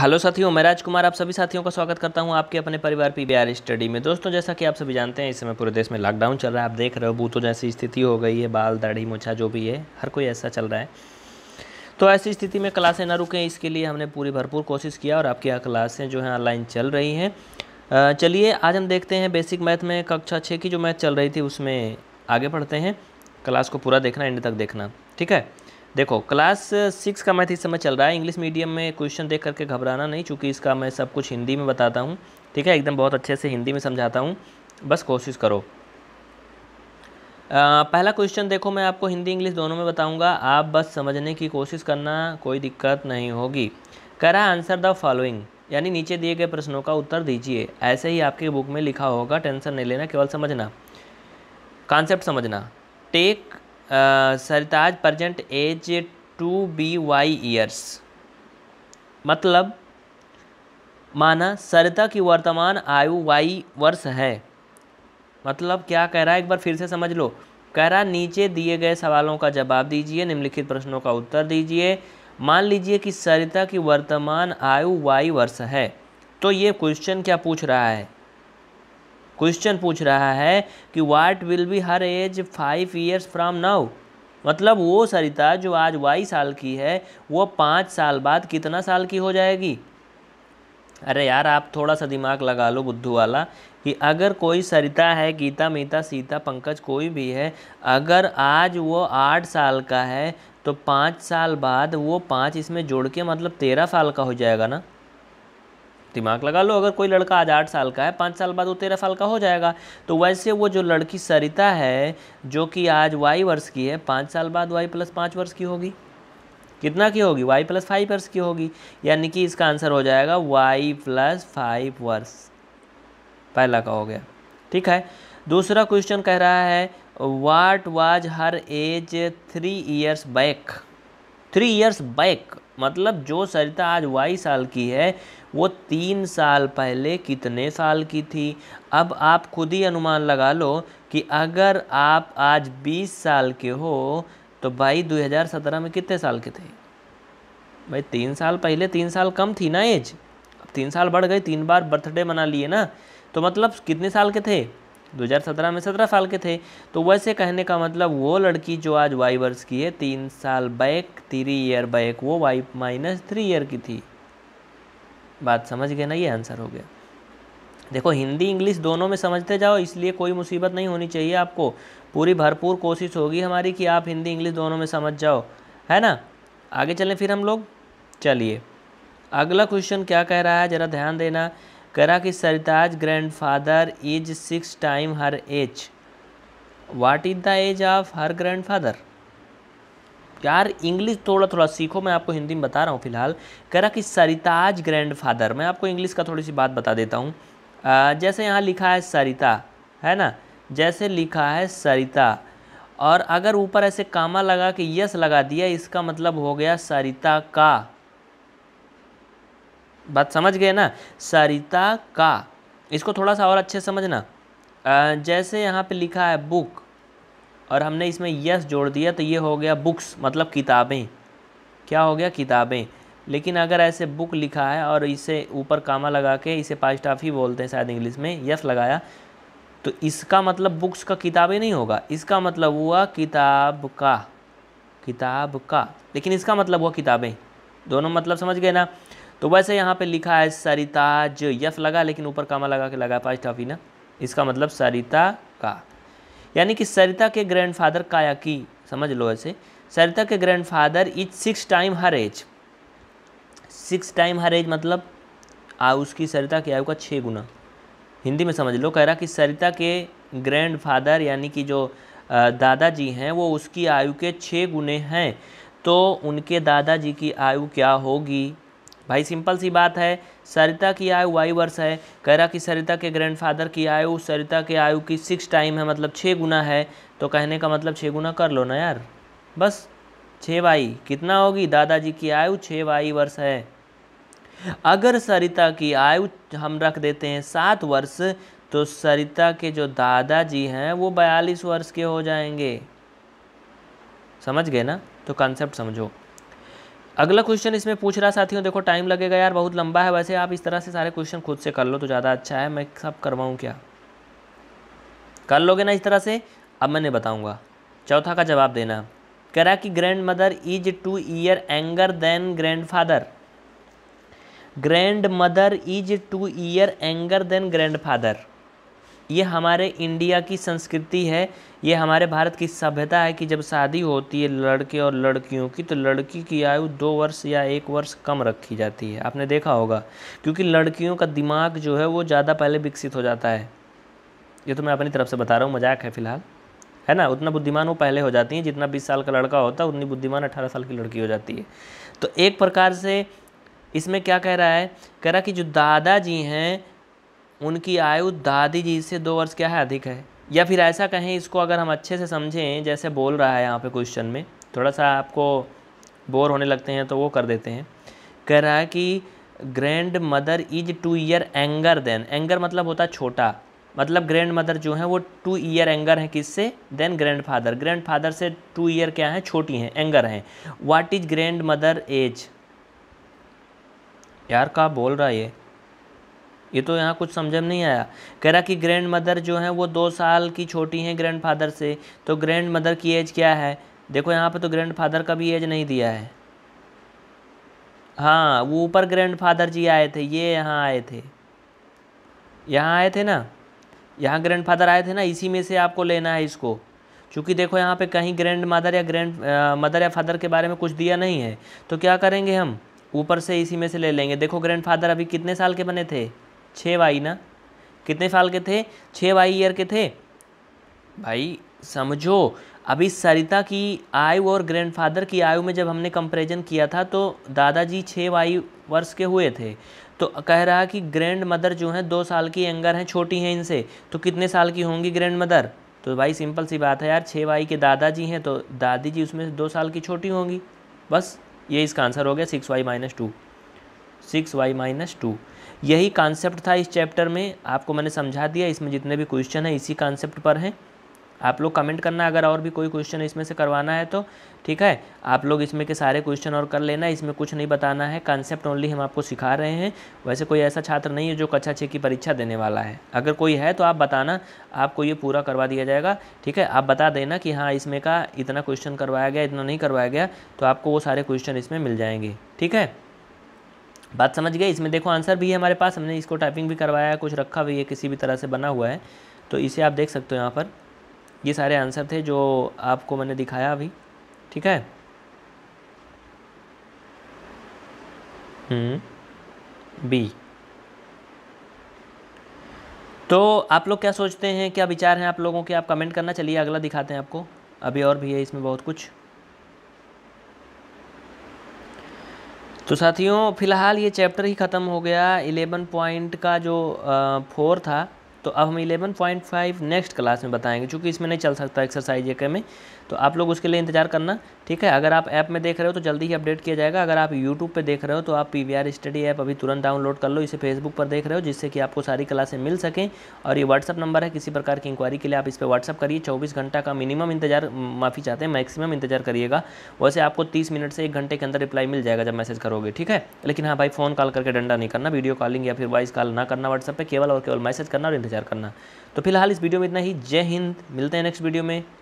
hello साथियों मैं राजकुमार आप सभी साथियों का स्वागत करता हूं आपके अपने परिवार पी बी स्टडी में दोस्तों जैसा कि आप सभी जानते हैं इस समय पूरे देश में लॉकडाउन चल रहा है आप देख रहे हो बूतों जैसी स्थिति हो गई है बाल दाढ़ी मोछा जो भी है हर कोई ऐसा चल रहा है तो ऐसी स्थिति में क्लासें ना रुकें इसके लिए हमने पूरी भरपूर कोशिश किया और आपकी यहाँ क्लासें जो हैं ऑनलाइन चल रही हैं चलिए आज हम देखते हैं बेसिक मैथ में कक्षा छः की जो मैथ चल रही थी उसमें आगे पढ़ते हैं क्लास को पूरा देखना एंड तक देखना ठीक है देखो क्लास सिक्स का मैथ इस समय चल रहा है इंग्लिश मीडियम में क्वेश्चन देख करके घबराना नहीं चूँकि इसका मैं सब कुछ हिंदी में बताता हूँ ठीक है एकदम बहुत अच्छे से हिंदी में समझाता हूँ बस कोशिश करो आ, पहला क्वेश्चन देखो मैं आपको हिंदी इंग्लिश दोनों में बताऊँगा आप बस समझने की कोशिश करना कोई दिक्कत नहीं होगी करा आंसर द फॉलोइंग यानी नीचे दिए गए प्रश्नों का उत्तर दीजिए ऐसे ही आपकी बुक में लिखा होगा टेंशन नहीं लेना केवल समझना कॉन्सेप्ट समझना टेक सरताज present age to be y years मतलब माना सरिता की वर्तमान आयु वाई वर्ष है मतलब क्या कह रहा है एक बार फिर से समझ लो कह रहा नीचे दिए गए सवालों का जवाब दीजिए निम्नलिखित प्रश्नों का उत्तर दीजिए मान लीजिए कि सरिता की वर्तमान आयु वाई वर्ष है तो ये क्वेश्चन क्या पूछ रहा है क्वेश्चन पूछ रहा है कि what will be her age five years from now मतलब वो सरिता जो आज वाई साल की है वो पाँच साल बाद कितना साल की हो जाएगी अरे यार आप थोड़ा सा दिमाग लगा लो बुद्धू वाला कि अगर कोई सरिता है गीता मीता सीता पंकज कोई भी है अगर आज वो आठ साल का है तो पाँच साल बाद वो पाँच इसमें जोड़ के मतलब तेरह साल का हो जाएगा ना दिमाग लगा लो अगर कोई लड़का आज आठ साल का है पाँच साल बाद वो तेरह साल का हो जाएगा तो वैसे वो जो लड़की सरिता है जो कि आज वाई वर्ष की है पाँच साल बाद वाई प्लस पाँच वर्ष की होगी कितना की होगी वाई प्लस फाइव वर्ष की होगी यानी कि इसका आंसर हो जाएगा वाई प्लस फाइव वर्ष पहला का हो गया ठीक है दूसरा क्वेश्चन कह रहा है what was her age three years back three years back मतलब जो सरिता आज वाई साल की है वो तीन साल पहले कितने साल की थी अब आप खुद ही अनुमान लगा लो कि अगर आप आज 20 साल के हो तो भाई 2017 में कितने साल के थे भाई तीन साल पहले तीन साल कम थी ना एज अब तीन साल बढ़ गई तीन बार बर्थडे मना लिए ना तो मतलब कितने साल के थे 2017 में 17 साल के थे तो वैसे कहने का मतलब वो लड़की जो आज वाई वर्ष की है तीन साल बैक थ्री ईयर बैक वो वाई माइनस थ्री ईयर की थी बात समझ गए ना ये आंसर हो गया देखो हिंदी इंग्लिश दोनों में समझते जाओ इसलिए कोई मुसीबत नहीं होनी चाहिए आपको पूरी भरपूर कोशिश होगी हमारी कि आप हिंदी इंग्लिश दोनों में समझ जाओ है ना आगे चलें फिर हम लोग चलिए अगला क्वेश्चन क्या कह रहा है ज़रा ध्यान देना कि सरिताज grandfather is six time her age what is the age of her grandfather यार इंग्लिश थोड़ा थोड़ा सीखो मैं आपको हिंदी में बता रहा हूँ फिलहाल करा कि सरिताज ग्रैंड फादर मैं आपको इंग्लिश का थोड़ी सी बात बता देता हूँ जैसे यहाँ लिखा है सरिता है ना जैसे लिखा है सरिता और अगर ऊपर ऐसे कामा लगा के यस लगा दिया इसका मतलब हो गया सरिता का बात समझ गए ना सरिता का इसको थोड़ा सा और अच्छे समझना जैसे यहाँ पे लिखा है बुक और हमने इसमें यस जोड़ दिया तो ये हो गया बुक्स मतलब किताबें क्या हो गया किताबें लेकिन अगर ऐसे बुक लिखा है और इसे ऊपर कामा लगा के इसे पाँच ऑफ ही बोलते हैं शायद इंग्लिश में यस लगाया तो इसका मतलब बुक्स का किताबें नहीं होगा इसका मतलब हुआ किताब का किताब का लेकिन इसका मतलब हुआ किताबें दोनों मतलब समझ गए ना तो वैसे यहाँ पे लिखा है सरिताज यफ लगा लेकिन ऊपर कामा लगा के लगा पाज ना इसका मतलब सरिता का यानी कि सरिता के ग्रैंडफादर की समझ लो ऐसे सरिता के grandfather is six time her age six time her age मतलब आ उसकी सरिता की आयु का छः गुना हिंदी में समझ लो कह रहा कि सरिता के ग्रैंडफादर यानी कि जो दादाजी हैं वो उसकी आयु के छः गुने हैं तो उनके दादाजी की आयु क्या होगी भाई सिंपल सी बात है सरिता की आयु वाई वर्ष है कह रहा कि सरिता के ग्रैंडफादर की आयु सरिता के आयु की सिक्स टाइम है मतलब छः गुना है तो कहने का मतलब छः गुना कर लो ना यार बस छः वाई कितना होगी दादाजी की आयु छः वाई वर्ष है अगर सरिता की आयु हम रख देते हैं सात वर्ष तो सरिता के जो दादाजी हैं वो बयालीस वर्ष के हो जाएंगे समझ गए ना तो कॉन्सेप्ट समझो अगला क्वेश्चन इसमें पूछ रहा साथियों देखो टाइम लगेगा यार बहुत लंबा है वैसे आप इस तरह से सारे क्वेश्चन खुद से कर लो तो ज़्यादा अच्छा है मैं सब करवाऊँ क्या कर लोगे ना इस तरह से अब मैंने बताऊँगा चौथा का जवाब देना करा कि grandmother is two year younger than grandfather grandmother is two year younger than grandfather ये हमारे इंडिया की संस्कृति है ये हमारे भारत की सभ्यता है कि जब शादी होती है लड़के और लड़कियों की तो लड़की की आयु दो वर्ष या एक वर्ष कम रखी जाती है आपने देखा होगा क्योंकि लड़कियों का दिमाग जो है वो ज़्यादा पहले विकसित हो जाता है ये तो मैं अपनी तरफ से बता रहा हूँ मजाक है फिलहाल है ना उतना बुद्धिमान वो पहले हो जाती हैं जितना बीस साल का लड़का होता है उतनी बुद्धिमान अठारह साल की लड़की हो जाती है तो एक प्रकार से इसमें क्या कह रहा है कह रहा कि जो दादाजी हैं उनकी आयु दादी जी से दो वर्ष क्या है अधिक है या फिर ऐसा कहें इसको अगर हम अच्छे से समझें जैसे बोल रहा है यहाँ पे क्वेश्चन में थोड़ा सा आपको बोर होने लगते हैं तो वो कर देते हैं कह रहा है कि grandmother is two year younger than younger मतलब होता छोटा मतलब ग्रैंड मदर जो है वो टू ईयर एंगर हैं किससे than grandfather grandfather से टू ईयर क्या है छोटी हैं एंगर हैं what is grandmother age यार का बोल रहा है ये ये तो यहाँ कुछ समझ में नहीं आया कह रहा कि ग्रैंड मदर जो है वो दो साल की छोटी हैं ग्रैंड फादर से तो ग्रैंड मदर की एज क्या है देखो यहाँ पे तो ग्रैंड फादर का भी एज नहीं दिया है हाँ वो ऊपर ग्रैंड फादर जी आए थे ये यहाँ आए थे यहाँ आए थे ना यहाँ ग्रैंड फादर आए थे ना इसी में से आपको लेना है इसको क्योंकि देखो यहाँ पर कहीं ग्रैंड मदर या ग्रैंड मदर या फादर के बारे में कुछ दिया नहीं है तो क्या करेंगे हम ऊपर से इसी में से ले लेंगे देखो ग्रैंड फादर अभी कितने साल के बने थे छः भाई ना कितने साल के थे छः भाई ईयर के थे भाई समझो अभी सरिता की आयु और ग्रैंडफादर की आयु में जब हमने कंपैरिजन किया था तो दादाजी छः भाई वर्ष के हुए थे तो कह रहा कि ग्रैंड मदर जो हैं दो साल की एंगर हैं छोटी हैं इनसे तो कितने साल की होंगी ग्रैंड मदर तो भाई सिंपल सी बात है यार छः भाई के दादाजी हैं तो दादी जी उसमें से दो साल की छोटी होंगी बस ये इसका आंसर हो गया six y minus two six y minus two यही कॉन्सेप्ट था इस चैप्टर में आपको मैंने समझा दिया इसमें जितने भी क्वेश्चन हैं इसी कॉन्सेप्ट पर हैं आप लोग कमेंट करना अगर और भी कोई क्वेश्चन इसमें से करवाना है तो ठीक है आप लोग इसमें के सारे क्वेश्चन और कर लेना इसमें कुछ नहीं बताना है कॉन्सेप्ट ओनली हम आपको सिखा रहे हैं वैसे कोई ऐसा छात्र नहीं है जो कक्षा छः की परीक्षा देने वाला है अगर कोई है तो आप बताना आपको ये पूरा करवा दिया जाएगा ठीक है आप बता देना कि हाँ इसमें का इतना क्वेश्चन करवाया गया इतना नहीं करवाया गया तो आपको वो सारे क्वेश्चन इसमें मिल जाएंगे ठीक है बात समझ गए इसमें देखो आंसर भी है हमारे पास हमने इसको टाइपिंग भी करवाया है कुछ रखा भी है किसी भी तरह से बना हुआ है तो इसे आप देख सकते हो यहाँ पर ये सारे आंसर थे जो आपको मैंने दिखाया अभी ठीक है बी हम्म, तो आप लोग क्या सोचते हैं क्या विचार हैं आप लोगों के आप कमेंट करना चलिए अगला दिखाते हैं आपको अभी और भी है इसमें बहुत कुछ तो साथियों फ़िलहाल ये चैप्टर ही ख़त्म हो गया इलेवन पॉइंट का जो फोर था तो अब हम 11.5 नेक्स्ट क्लास में बताएंगे क्योंकि इसमें नहीं चल सकता एक्सरसाइज एक में तो आप लोग उसके लिए इंतजार करना ठीक है अगर आप ऐप में देख रहे हो तो जल्दी ही अपडेट किया जाएगा अगर आप यूट्यूब पर देख रहे हो तो आप पी वी स्टडी ऐप अभी तुरंत डाउनलोड कर लो इसे फेसबुक पर देख रहे हो जिससे कि आपको सारी क्लासें मिल सकें और ये व्हाट्सअप नंबर है किसी प्रकार की इंक्वायरी के लिए आप इस पर व्हाट्सअप करिए चौबीस घंटा का मिनिमम इंतजार माफ़ी चाहते हैं मैक्सिमम इंतजार करिएगा वैसे आपको तीस मिनट से एक घंटे के अंदर रिप्लाई मिल जाएगा जब मैसेज करोगे ठीक है लेकिन हाँ भाई फ़ोन कॉल करके डंडा नहीं करना वीडियो कॉलिंग या फिर वॉइस कॉल ना करना व्हाट्सअप पर केवल और केवल मैसेज करना और इंतजार करना तो फिलहाल इस वीडियो में इतना ही जय हिंद मिलते हैं नेक्स्ट वीडियो में